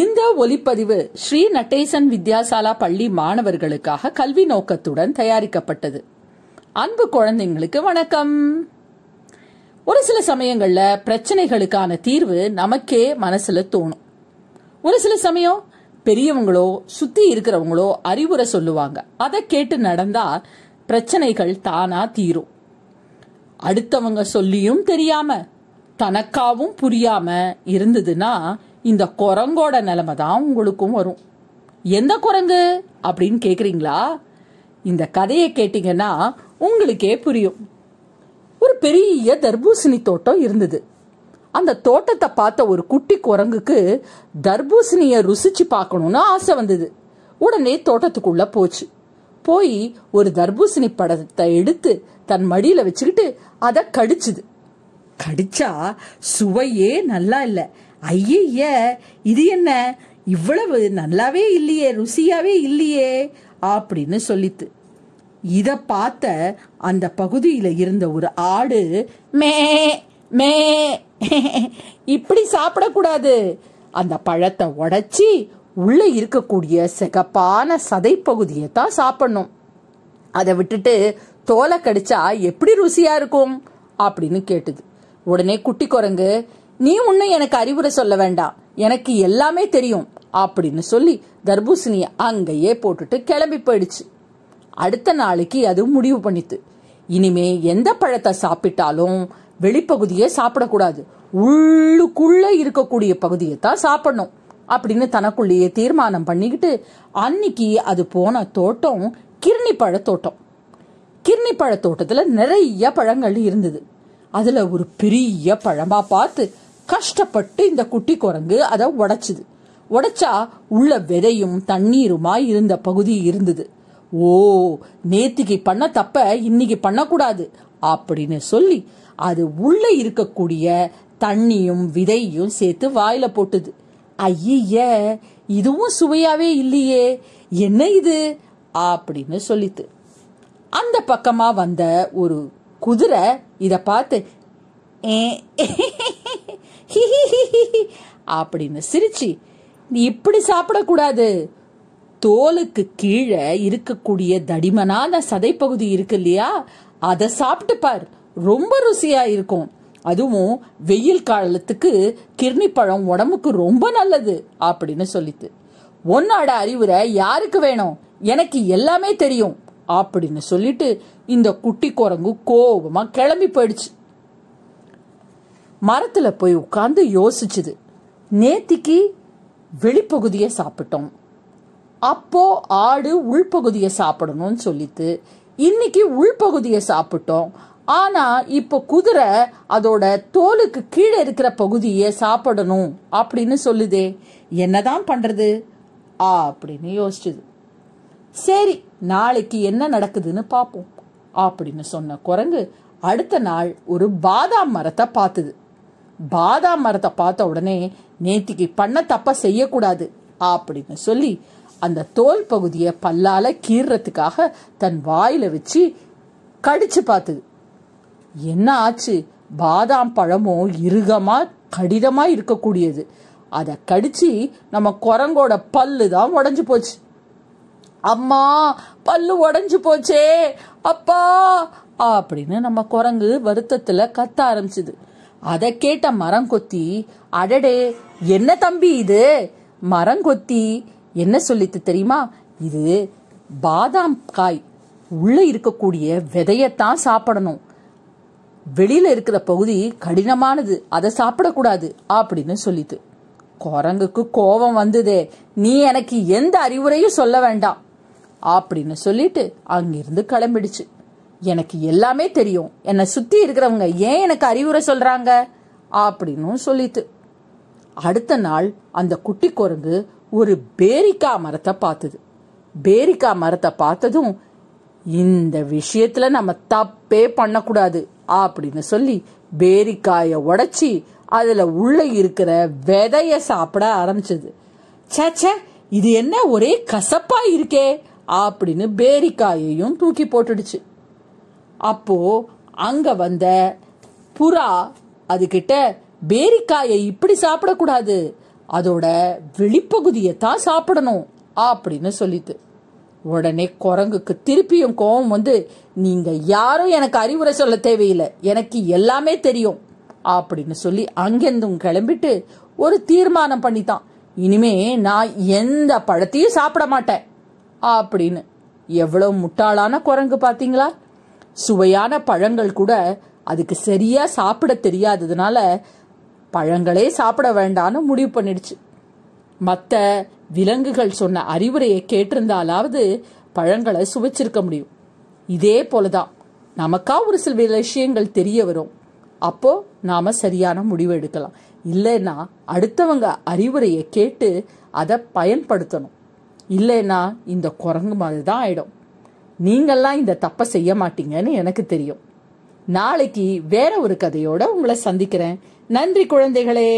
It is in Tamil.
இந்த ஒலிப்பதிவு ஸ்ரீ நட்டேசன் வித்யாசாலா பள்ளி மாணவர்களுக்காக கல்வி நோக்கத்துடன் தயாரிக்கப்பட்டது அன்பு குழந்தைங்களுக்கு வணக்கம் ஒரு சில சமயங்கள்ல பிரச்சனைகளுக்கான தீர்வு நமக்கே மனசுல தோணும் ஒரு சில சமயம் பெரியவங்களோ சுத்தி இருக்கிறவங்களோ அறிவுரை சொல்லுவாங்க அதை கேட்டு நடந்தா பிரச்சனைகள் தானா தீரும் அடுத்தவங்க சொல்லியும் தெரியாம தனக்காவும் புரியாம இருந்ததுன்னா இந்த குரங்கோட நிலைமை தான் உங்களுக்கும் வரும் எந்த குரங்கு அப்படின்னு கேட்குறீங்களா இந்த கதையை கேட்டிங்கன்னா உங்களுக்கே புரியும் ஒரு பெரிய தர்பூசணி தோட்டம் இருந்தது அந்த தோட்டத்தை பார்த்த ஒரு குட்டி குரங்குக்கு தர்பூசணியை ருசிச்சு பார்க்கணும்னு ஆசை வந்தது உடனே தோட்டத்துக்குள்ள போச்சு போய் ஒரு தர்பூசணி படத்தை எடுத்து தன் மடியில வச்சுக்கிட்டு அதை கடிச்சுது கடிச்சா சுவையே நல்லா இல்லை ஐய இது என்ன இவ்வளவு நல்லாவே இல்லையே ருசியாவே இல்லையே அப்படின்னு சொல்லித்து இத பார்த்த அந்த பகுதியில இருந்த ஒரு ஆடு மே மே இப்படி சாப்பிடக்கூடாது அந்த பழத்தை உடைச்சி உள்ளே இருக்கக்கூடிய சிகப்பான சதை பகுதியை தான் சாப்பிடணும் அதை விட்டுட்டு தோலை கடிச்சா எப்படி ருசியா இருக்கும் அப்படின்னு கேட்டுது உடனே குட்டி குரங்கு நீ உன்னும் எனக்கு அறிவுரை சொல்ல வேண்டாம் எனக்கு எல்லாமே தெரியும் அப்படின்னு சொல்லி தர்பூசணியை அங்கேயே போட்டுட்டு கிளம்பி போயிடுச்சு அடுத்த நாளைக்கு அது முடிவு பண்ணித்து இனிமே எந்த பழத்தை சாப்பிட்டாலும் வெளிப்பகுதியே சாப்பிடக்கூடாது உள்ளுக்குள்ளே இருக்கக்கூடிய பகுதியை தான் சாப்பிடணும் அப்படின்னு தனக்குள்ளேயே தீர்மானம் பண்ணிக்கிட்டு அன்னைக்கு அது போன தோட்டம் கிர்ணி பழத்தோட்டம் தோட்டம் கிர்ணி பழத்தோட்டத்துல தோட்டத்தில் நிறைய பழங்கள் இருந்தது அதுல ஒரு பெரிய பழமா பார்த்து கஷ்டப்பட்டு இந்த குட்டி குரங்கு அதை உடைச்சுது உடைச்சா உள்ள விதையும் தண்ணீருமா இருந்த பகுதி இருந்தது ஓ நேத்திக்கு பண்ண தப்ப இன்னைக்கு பண்ணக்கூடாது அப்படின்னு சொல்லி அது உள்ள இருக்கக்கூடிய தண்ணியும் விதையும் சேர்த்து வாயில போட்டுது ஐய இதுவும் சுவையாவே இல்லையே என்ன இது அப்படின்னு சொல்லிட்டு அந்த பக்கமா வந்த ஒரு குதிரை இதை பார்த்து அப்படின்னு சிரிச்சு நீ இப்படி சாப்பிடக்கூடாது தோலுக்கு கீழே இருக்கக்கூடிய தடிமனான சதைப்பகுதி இருக்கு இல்லையா அதை சாப்பிட்டு பார் ரொம்ப ருசியா இருக்கும் அதுவும் வெயில் காலத்துக்கு கிர்னி பழம் உடம்புக்கு ரொம்ப நல்லது அப்படின்னு சொல்லிட்டு உன்னோட அறிவுரை யாருக்கு வேணும் எனக்கு எல்லாமே தெரியும் அப்படின்னு சொல்லிட்டு இந்த குட்டி குரங்கு கோபமா கிளம்பி போயிடுச்சு மரத்துல போய் உட்காந்து யோசிச்சுது நேத்திக்கு வெளிப்பகுதியை சாப்பிட்டோம் அப்போ ஆடு உள்பகுதியை சாப்பிடணும்னு சொல்லிட்டு இன்னைக்கு உள்பகுதியை சாப்பிட்டோம் ஆனா இப்போ குதிரை அதோட தோலுக்கு கீழே இருக்கிற பகுதியை சாப்பிடணும் அப்படின்னு சொல்லுதே என்னதான் பண்றது அப்படின்னு யோசிச்சுது சரி நாளைக்கு என்ன நடக்குதுன்னு பார்ப்போம் அப்படின்னு சொன்ன குரங்கு அடுத்த நாள் ஒரு பாதாம் மரத்தை பார்த்துது பாதாம் மரத்தை பார்த்த உடனே நேத்திக்கு பண்ண தப்ப செய்யக்கூடாது அப்படின்னு சொல்லி அந்த தோல் பகுதியை பல்லால கீறத்துக்காக தன் வாயில வச்சு கடிச்சு பார்த்துது என்ன ஆச்சு பாதாம் பழமும் இருகமா கடிதமா இருக்கக்கூடியது அதை கடிச்சு நம்ம குரங்கோட பல்லு தான் உடஞ்சு போச்சு அம்மா பல்லு உடஞ்சு போச்சே அப்பா அப்படின்னு நம்ம குரங்கு வருத்தத்துல கத்த ஆரம்பிச்சுது அதை கேட்ட மரங்கொத்தி அடடே என்ன தம்பி இது மரங்கொத்தி என்ன சொல்லித்து தெரியுமா இது பாதாம் காய் உள்ள இருக்கக்கூடிய விதையத்தான் சாப்பிடணும் வெளியில இருக்கிற பகுதி கடினமானது அதை சாப்பிடக்கூடாது அப்படின்னு சொல்லிட்டு குரங்குக்கு கோபம் வந்ததே நீ எனக்கு எந்த அறிவுரையும் சொல்ல வேண்டாம் அப்படின்னு சொல்லிட்டு அங்கிருந்து கிளம்பிடுச்சு எனக்கு எல்லாமே தெரியும் என்னை சுற்றி இருக்கிறவங்க ஏன் எனக்கு அறிவுரை சொல்கிறாங்க அப்படின்னு சொல்லிட்டு அடுத்த நாள் அந்த குட்டி குரங்கு ஒரு பேரிக்கா மரத்தை பார்த்தது பேரிக்கா மரத்தை பார்த்ததும் இந்த விஷயத்துல நம்ம தப்பே பண்ணக்கூடாது அப்படின்னு சொல்லி பேரிக்காய உடச்சி அதுல உள்ள இருக்கிற விதைய சாப்பிட ஆரம்பிச்சது சேச்சே இது என்ன ஒரே கசப்பா இருக்கே அப்படின்னு பேரிக்காயையும் தூக்கி போட்டுடுச்சு அப்போ அங்க வந்த புறா அதுகிட்ட பேரிக்காயை இப்படி சாப்பிடக்கூடாது அதோட வெளிப்பகுதியை தான் சாப்பிடணும் அப்படின்னு சொல்லிட்டு உடனே குரங்குக்கு திருப்பியும் கோபம் வந்து நீங்க யாரும் எனக்கு அறிவுரை சொல்ல தேவையில்லை எனக்கு எல்லாமே தெரியும் அப்படின்னு சொல்லி அங்கேருந்தும் கிளம்பிட்டு ஒரு தீர்மானம் பண்ணித்தான் இனிமே நான் எந்த பழத்தையும் சாப்பிட மாட்டேன் அப்படின்னு எவ்வளவு முட்டாளான குரங்கு பாத்தீங்களா சுவையான பழங்கள் கூட அதுக்கு சரியா சாப்பிட தெரியாததுனால பழங்களே சாப்பிட வேண்டான்னு முடிவு பண்ணிடுச்சு மற்ற விலங்குகள் சொன்ன அறிவுரையை கேட்டிருந்தாலாவது பழங்களை சுவைச்சிருக்க முடியும் இதே போலதான் நமக்கா ஒரு சில விஷயங்கள் தெரிய வரும் அப்போ நாம சரியான முடிவு எடுக்கலாம் இல்லைன்னா அடுத்தவங்க அறிவுரையை கேட்டு அதை பயன்படுத்தணும் இல்லைன்னா இந்த குரங்கு மாதிரி தான் ஆயிடும் நீங்கள்லாம் இந்த தப்பை செய்ய மாட்டீங்கன்னு எனக்கு தெரியும் நாளைக்கு வேற ஒரு கதையோட உங்களை சந்திக்கிறேன் நன்றி குழந்தைகளே